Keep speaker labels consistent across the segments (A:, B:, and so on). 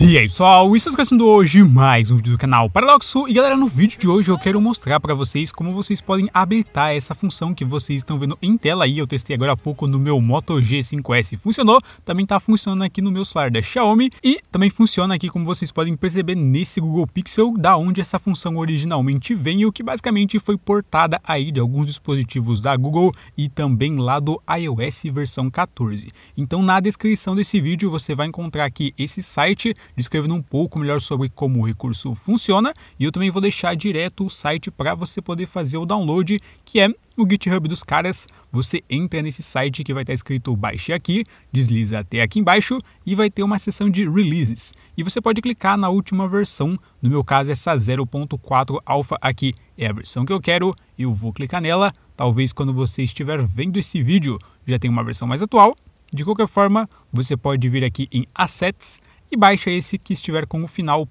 A: E aí pessoal, isso é está sendo hoje mais um vídeo do canal Paradoxo e galera, no vídeo de hoje eu quero mostrar para vocês como vocês podem habilitar essa função que vocês estão vendo em tela aí, eu testei agora há pouco no meu Moto G5S, funcionou, também está funcionando aqui no meu celular da Xiaomi e também funciona aqui como vocês podem perceber nesse Google Pixel, da onde essa função originalmente vem o que basicamente foi portada aí de alguns dispositivos da Google e também lá do iOS versão 14. Então na descrição desse vídeo você vai encontrar aqui esse site descrevendo um pouco melhor sobre como o recurso funciona e eu também vou deixar direto o site para você poder fazer o download, que é o GitHub dos caras. Você entra nesse site que vai estar tá escrito baixe aqui, desliza até aqui embaixo e vai ter uma seção de releases. E você pode clicar na última versão, no meu caso essa 0.4 alpha aqui é a versão que eu quero, eu vou clicar nela. Talvez quando você estiver vendo esse vídeo já tenha uma versão mais atual. De qualquer forma, você pode vir aqui em Assets e baixa esse que estiver com o final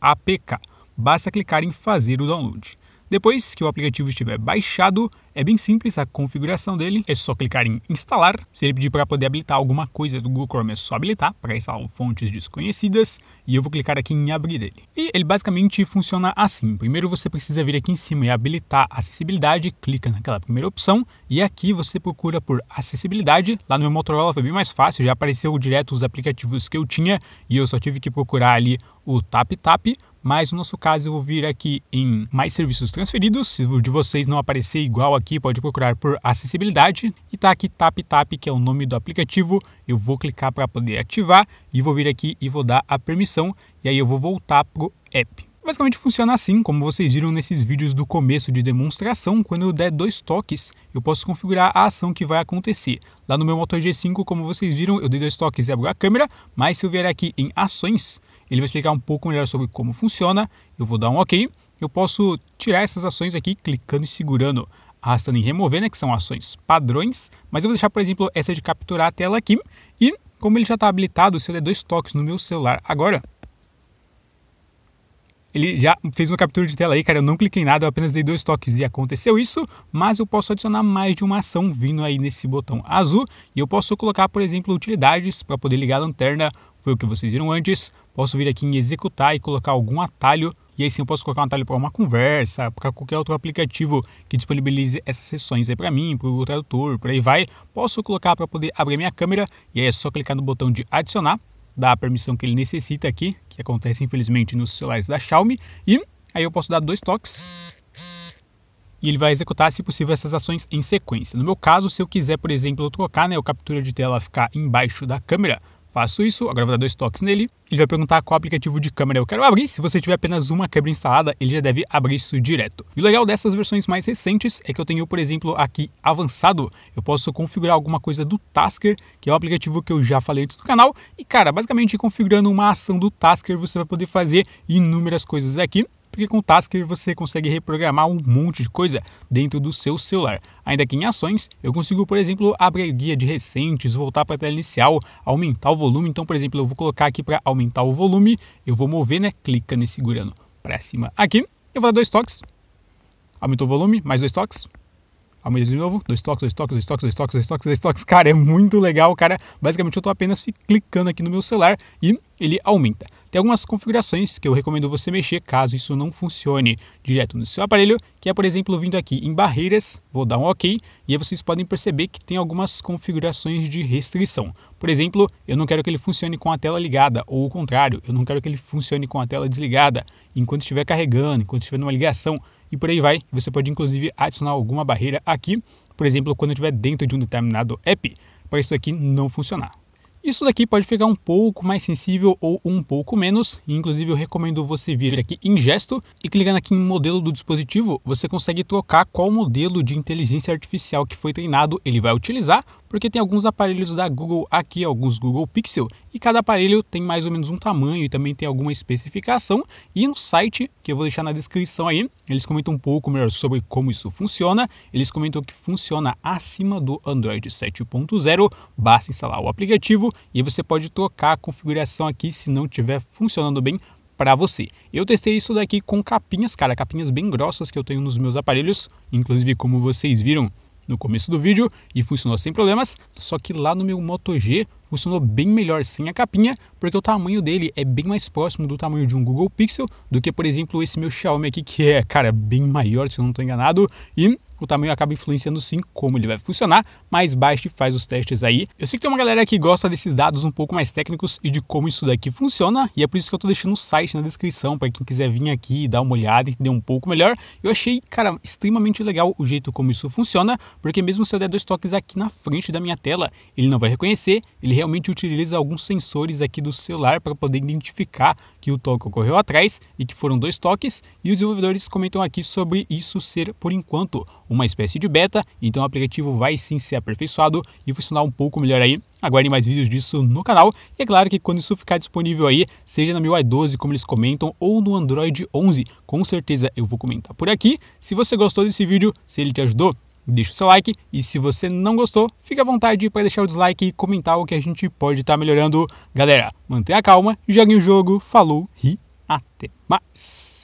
A: .apk. Basta clicar em fazer o download. Depois que o aplicativo estiver baixado, é bem simples a configuração dele, é só clicar em instalar. Se ele pedir para poder habilitar alguma coisa do Google Chrome, é só habilitar para instalar fontes desconhecidas e eu vou clicar aqui em abrir ele. E ele basicamente funciona assim. Primeiro você precisa vir aqui em cima e habilitar acessibilidade, clica naquela primeira opção e aqui você procura por acessibilidade. Lá no meu Motorola foi bem mais fácil, já apareceu direto os aplicativos que eu tinha e eu só tive que procurar ali o TapTap. Tap, mas no nosso caso, eu vou vir aqui em mais serviços transferidos. Se o de vocês não aparecer igual aqui, pode procurar por acessibilidade. E tá aqui Tap Tap, que é o nome do aplicativo. Eu vou clicar para poder ativar e vou vir aqui e vou dar a permissão. E aí eu vou voltar pro app. Basicamente funciona assim, como vocês viram nesses vídeos do começo de demonstração, quando eu der dois toques, eu posso configurar a ação que vai acontecer. Lá no meu Moto G5, como vocês viram, eu dei dois toques e abro a câmera, mas se eu vier aqui em ações, ele vai explicar um pouco melhor sobre como funciona. Eu vou dar um OK. Eu posso tirar essas ações aqui clicando e segurando, arrastando e removendo, né, que são ações padrões. Mas eu vou deixar, por exemplo, essa de capturar a tela aqui. E como ele já está habilitado, se eu der dois toques no meu celular agora, ele já fez uma captura de tela aí, cara, eu não cliquei em nada, eu apenas dei dois toques e aconteceu isso, mas eu posso adicionar mais de uma ação vindo aí nesse botão azul e eu posso colocar, por exemplo, utilidades para poder ligar a lanterna foi o que vocês viram antes. Posso vir aqui em executar e colocar algum atalho e aí sim eu posso colocar um atalho para uma conversa, para qualquer outro aplicativo que disponibilize essas sessões aí para mim, para o tradutor, por aí vai. Posso colocar para poder abrir minha câmera e aí é só clicar no botão de adicionar, dar a permissão que ele necessita aqui, que acontece infelizmente nos celulares da Xiaomi, e aí eu posso dar dois toques e ele vai executar, se possível, essas ações em sequência. No meu caso, se eu quiser, por exemplo, trocar né, a captura de tela ficar embaixo da câmera, Faço isso, agora vou dar dois toques nele. Ele vai perguntar qual aplicativo de câmera eu quero abrir. Se você tiver apenas uma câmera instalada, ele já deve abrir isso direto. E o legal dessas versões mais recentes é que eu tenho, por exemplo, aqui avançado, eu posso configurar alguma coisa do Tasker, que é um aplicativo que eu já falei antes do canal. E cara, basicamente configurando uma ação do Tasker, você vai poder fazer inúmeras coisas aqui porque com o Tasker você consegue reprogramar um monte de coisa dentro do seu celular. Ainda que em ações, eu consigo, por exemplo, abrir guia de recentes, voltar para a tela inicial, aumentar o volume. Então, por exemplo, eu vou colocar aqui para aumentar o volume, eu vou mover, né, clicando e segurando para cima aqui. Eu vou dar dois toques, aumentou o volume, mais dois toques, Aumenta de novo, dois toques, dois toques, dois toques, dois toques, dois toques, dois toques. Cara, é muito legal, cara. Basicamente eu estou apenas clicando aqui no meu celular e ele aumenta. Tem algumas configurações que eu recomendo você mexer caso isso não funcione direto no seu aparelho, que é, por exemplo, vindo aqui em barreiras, vou dar um OK, e aí vocês podem perceber que tem algumas configurações de restrição. Por exemplo, eu não quero que ele funcione com a tela ligada, ou o contrário, eu não quero que ele funcione com a tela desligada, enquanto estiver carregando, enquanto estiver numa ligação e por aí vai. Você pode inclusive adicionar alguma barreira aqui, por exemplo, quando estiver dentro de um determinado app, para isso aqui não funcionar. Isso daqui pode ficar um pouco mais sensível ou um pouco menos, inclusive eu recomendo você vir aqui em gesto e clicando aqui em modelo do dispositivo, você consegue trocar qual modelo de inteligência artificial que foi treinado ele vai utilizar porque tem alguns aparelhos da Google aqui, alguns Google Pixel, e cada aparelho tem mais ou menos um tamanho e também tem alguma especificação. E no site, que eu vou deixar na descrição aí, eles comentam um pouco melhor sobre como isso funciona. Eles comentam que funciona acima do Android 7.0, basta instalar o aplicativo e você pode trocar a configuração aqui se não estiver funcionando bem para você. Eu testei isso daqui com capinhas, cara, capinhas bem grossas que eu tenho nos meus aparelhos, inclusive como vocês viram, no começo do vídeo e funcionou sem problemas, só que lá no meu Moto G funcionou bem melhor sem a capinha, porque o tamanho dele é bem mais próximo do tamanho de um Google Pixel do que, por exemplo, esse meu Xiaomi aqui, que é, cara, bem maior, se eu não estou enganado, e o tamanho acaba influenciando sim como ele vai funcionar, mas baixe e faz os testes aí. Eu sei que tem uma galera que gosta desses dados um pouco mais técnicos e de como isso daqui funciona, e é por isso que eu tô deixando o site na descrição para quem quiser vir aqui e dar uma olhada e entender um pouco melhor. Eu achei, cara, extremamente legal o jeito como isso funciona, porque mesmo se eu der dois toques aqui na frente da minha tela, ele não vai reconhecer, ele realmente utiliza alguns sensores aqui do celular para poder identificar que o toque ocorreu atrás e que foram dois toques, e os desenvolvedores comentam aqui sobre isso ser, por enquanto, uma espécie de beta, então o aplicativo vai sim ser aperfeiçoado e funcionar um pouco melhor aí. Aguardem mais vídeos disso no canal. E é claro que quando isso ficar disponível aí, seja na MIUI 12, como eles comentam, ou no Android 11, com certeza eu vou comentar por aqui. Se você gostou desse vídeo, se ele te ajudou, deixa o seu like. E se você não gostou, fica à vontade para deixar o dislike e comentar o que a gente pode estar tá melhorando. Galera, mantenha a calma, joguem o jogo, falou e até mais!